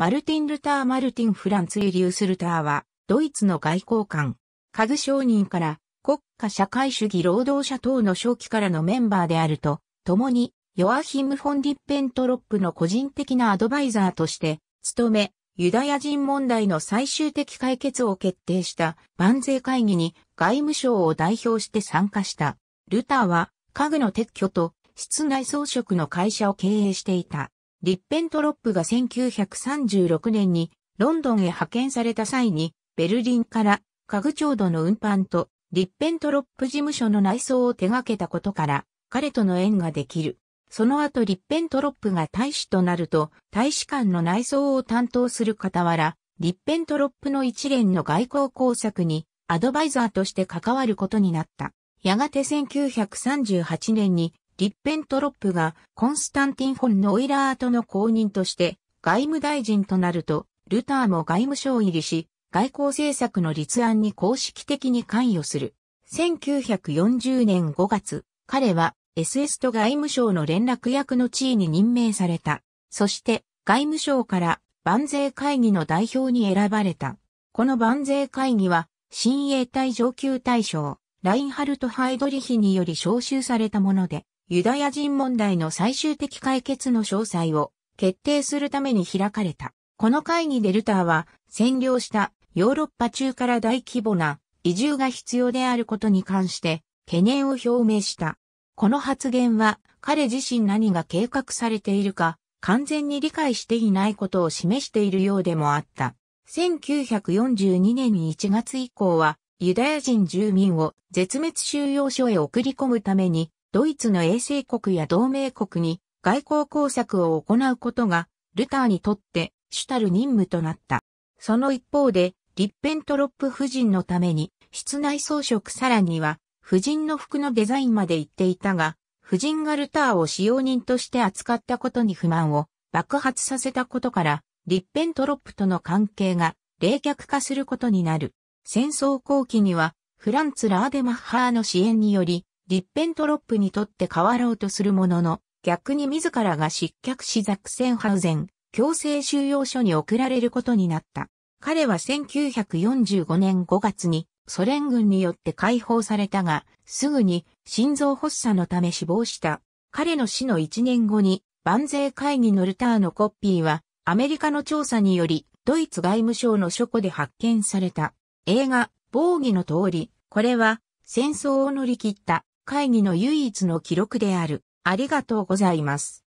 マルティン・ルター・マルティン・フランツ・ユリウス・ルターは、ドイツの外交官、家具商人から国家社会主義労働者等の正期からのメンバーであると、共に、ヨアヒム・フォン・ディッペントロップの個人的なアドバイザーとして、務め、ユダヤ人問題の最終的解決を決定した万税会議に外務省を代表して参加した。ルターは家具の撤去と室内装飾の会社を経営していた。リッペントロップが1936年にロンドンへ派遣された際に、ベルリンから家具調度の運搬とリッペントロップ事務所の内装を手掛けたことから、彼との縁ができる。その後リッペントロップが大使となると、大使館の内装を担当する傍ら、リッペントロップの一連の外交工作にアドバイザーとして関わることになった。やがて1938年にリッペントロップがコンスタンティン・フォン・ノイラーとの公認として外務大臣となると、ルターも外務省入りし、外交政策の立案に公式的に関与する。1940年5月、彼は SS と外務省の連絡役の地位に任命された。そして外務省から万税会議の代表に選ばれた。この万税会議は、新衛隊上級大将、ラインハルト・ハイドリヒにより招集されたもので、ユダヤ人問題の最終的解決の詳細を決定するために開かれた。この会議でルターは占領したヨーロッパ中から大規模な移住が必要であることに関して懸念を表明した。この発言は彼自身何が計画されているか完全に理解していないことを示しているようでもあった。1942年に1月以降はユダヤ人住民を絶滅収容所へ送り込むためにドイツの衛星国や同盟国に外交工作を行うことが、ルターにとって主たる任務となった。その一方で、リッペントロップ夫人のために、室内装飾さらには、夫人の服のデザインまで言っていたが、夫人がルターを使用人として扱ったことに不満を爆発させたことから、リッペントロップとの関係が冷却化することになる。戦争後期には、フランツ・ラーデマッハーの支援により、リッペントロップにとって変わろうとするものの、逆に自らが失脚しザクセンハウゼン、強制収容所に送られることになった。彼は1945年5月にソ連軍によって解放されたが、すぐに心臓発作のため死亡した。彼の死の1年後に万税会議のルターのコッピーはアメリカの調査によりドイツ外務省の書庫で発見された。映画、防御の通り、これは戦争を乗り切った会議の唯一の記録である。ありがとうございます。